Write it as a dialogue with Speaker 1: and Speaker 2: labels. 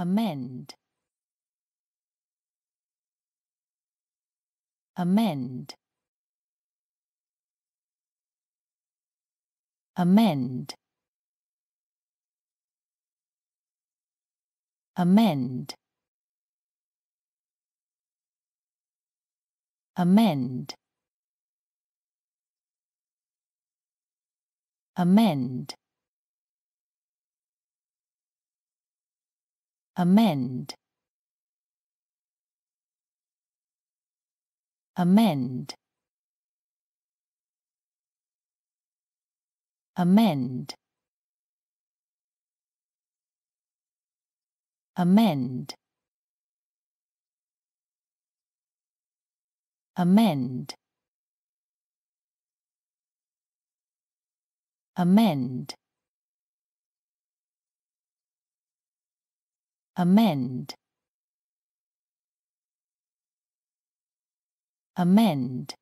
Speaker 1: amend amend amend amend amend amend amend amend amend amend amend amend amend amend